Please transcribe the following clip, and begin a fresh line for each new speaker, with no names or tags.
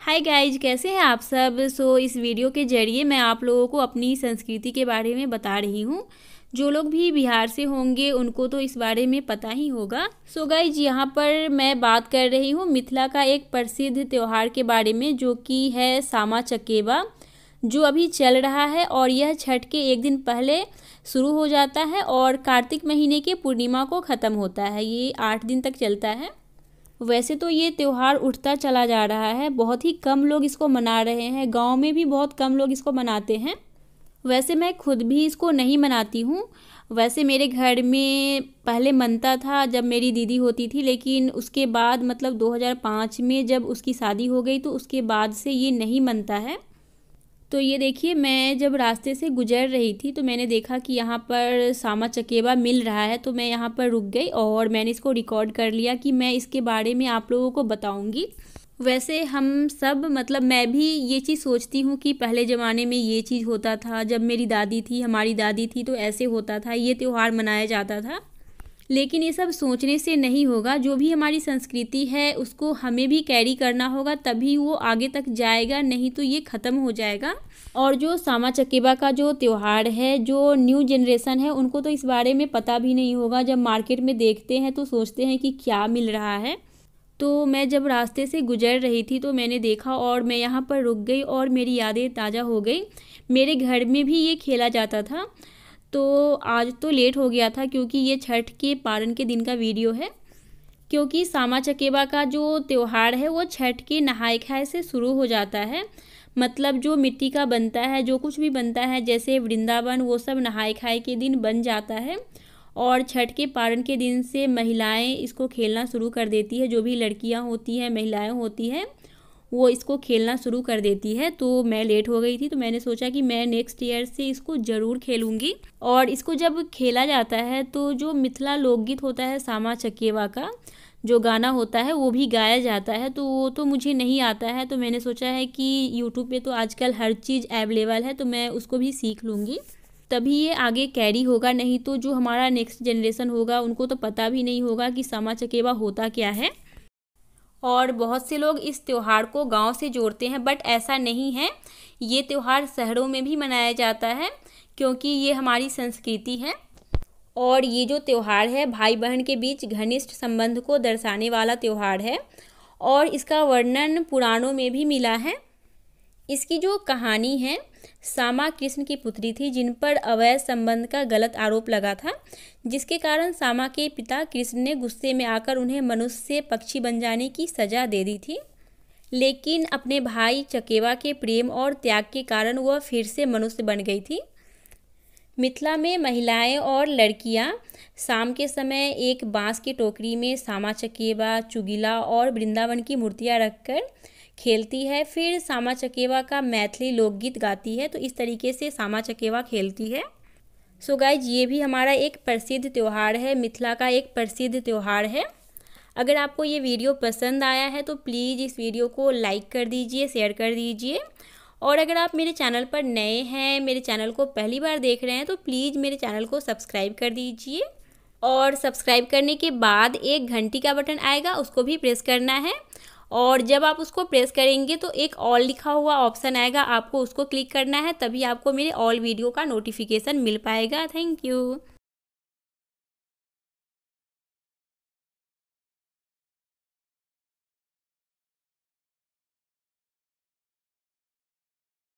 hi guys कैसे हैं आप सब सो so, इस वीडियो के ज़रिए मैं आप लोगों को अपनी संस्कृति के बारे में बता रही हूँ जो लोग भी बिहार से होंगे उनको तो इस बारे में पता ही होगा सो so, गाइज यहाँ पर मैं बात कर रही हूँ मिथिला का एक प्रसिद्ध त्यौहार के बारे में जो कि है सामा चकेवा जो अभी चल रहा है और यह छठ के एक दिन पहले शुरू हो जाता है और कार्तिक महीने के पूर्णिमा को ख़त्म होता है ये आठ दिन तक चलता है वैसे तो ये त्यौहार उठता चला जा रहा है बहुत ही कम लोग इसको मना रहे हैं गांव में भी बहुत कम लोग इसको मनाते हैं वैसे मैं खुद भी इसको नहीं मनाती हूँ वैसे मेरे घर में पहले मनता था जब मेरी दीदी होती थी लेकिन उसके बाद मतलब 2005 में जब उसकी शादी हो गई तो उसके बाद से ये नहीं मनता है तो ये देखिए मैं जब रास्ते से गुजर रही थी तो मैंने देखा कि यहाँ पर सामा चकेबा मिल रहा है तो मैं यहाँ पर रुक गई और मैंने इसको रिकॉर्ड कर लिया कि मैं इसके बारे में आप लोगों को बताऊँगी वैसे हम सब मतलब मैं भी ये चीज़ सोचती हूँ कि पहले ज़माने में ये चीज़ होता था जब मेरी दादी थी हमारी दादी थी तो ऐसे होता था ये त्यौहार मनाया जाता था लेकिन ये सब सोचने से नहीं होगा जो भी हमारी संस्कृति है उसको हमें भी कैरी करना होगा तभी वो आगे तक जाएगा नहीं तो ये ख़त्म हो जाएगा और जो सामा चकेबा का जो त्यौहार है जो न्यू जनरेशन है उनको तो इस बारे में पता भी नहीं होगा जब मार्केट में देखते हैं तो सोचते हैं कि क्या मिल रहा है तो मैं जब रास्ते से गुजर रही थी तो मैंने देखा और मैं यहाँ पर रुक गई और मेरी यादें ताज़ा हो गई मेरे घर में भी ये खेला जाता था तो आज तो लेट हो गया था क्योंकि ये छठ के पारण के दिन का वीडियो है क्योंकि सामा चकेबा का जो त्यौहार है वो छठ के नहाय खाए से शुरू हो जाता है मतलब जो मिट्टी का बनता है जो कुछ भी बनता है जैसे वृंदावन वो सब नहाए खाए के दिन बन जाता है और छठ के पारण के दिन से महिलाएं इसको खेलना शुरू कर देती है जो भी लड़कियां होती हैं महिलाएं होती हैं वो इसको खेलना शुरू कर देती है तो मैं लेट हो गई थी तो मैंने सोचा कि मैं नेक्स्ट ईयर से इसको ज़रूर खेलूँगी और इसको जब खेला जाता है तो जो मिथिला लोकगीत होता है सामा चकेवा का जो गाना होता है वो भी गाया जाता है तो वो तो मुझे नहीं आता है तो मैंने सोचा है कि यूट्यूब पे तो आजकल हर चीज़ अवेलेबल है तो मैं उसको भी सीख लूँगी तभी ये आगे कैरी होगा नहीं तो जो हमारा नेक्स्ट जनरेशन होगा उनको तो पता भी नहीं होगा कि सामा चकेवा होता क्या है और बहुत से लोग इस त्यौहार को गांव से जोड़ते हैं बट ऐसा नहीं है ये त्यौहार शहरों में भी मनाया जाता है क्योंकि ये हमारी संस्कृति है और ये जो त्यौहार है भाई बहन के बीच घनिष्ठ संबंध को दर्शाने वाला त्यौहार है और इसका वर्णन पुराणों में भी मिला है इसकी जो कहानी है सामा कृष्ण की पुत्री थी जिन पर अवैध संबंध का गलत आरोप लगा था जिसके कारण सामा के पिता कृष्ण ने गुस्से में आकर उन्हें मनुष्य पक्षी बन जाने की सज़ा दे दी थी लेकिन अपने भाई चकेवा के प्रेम और त्याग के कारण वह फिर से मनुष्य बन गई थी मिथिला में महिलाएं और लड़कियां शाम के समय एक बांस की टोकरी में सामा चकेवा चुगिला और वृंदावन की मूर्तियां रखकर खेलती है फिर सामा चकेवा का मैथिली लोकगीत गाती है तो इस तरीके से सामा चकेवा खेलती है सो so गाइज ये भी हमारा एक प्रसिद्ध त्यौहार है मिथिला का एक प्रसिद्ध त्यौहार है अगर आपको ये वीडियो पसंद आया है तो प्लीज़ इस वीडियो को लाइक कर दीजिए शेयर कर दीजिए और अगर आप मेरे चैनल पर नए हैं मेरे चैनल को पहली बार देख रहे हैं तो प्लीज़ मेरे चैनल को सब्सक्राइब कर दीजिए और सब्सक्राइब करने के बाद एक घंटी का बटन आएगा उसको भी प्रेस करना है और जब आप उसको प्रेस करेंगे तो एक ऑल लिखा हुआ ऑप्शन आएगा आपको उसको क्लिक करना है तभी आपको मेरे ऑल वीडियो का नोटिफिकेशन मिल पाएगा थैंक यू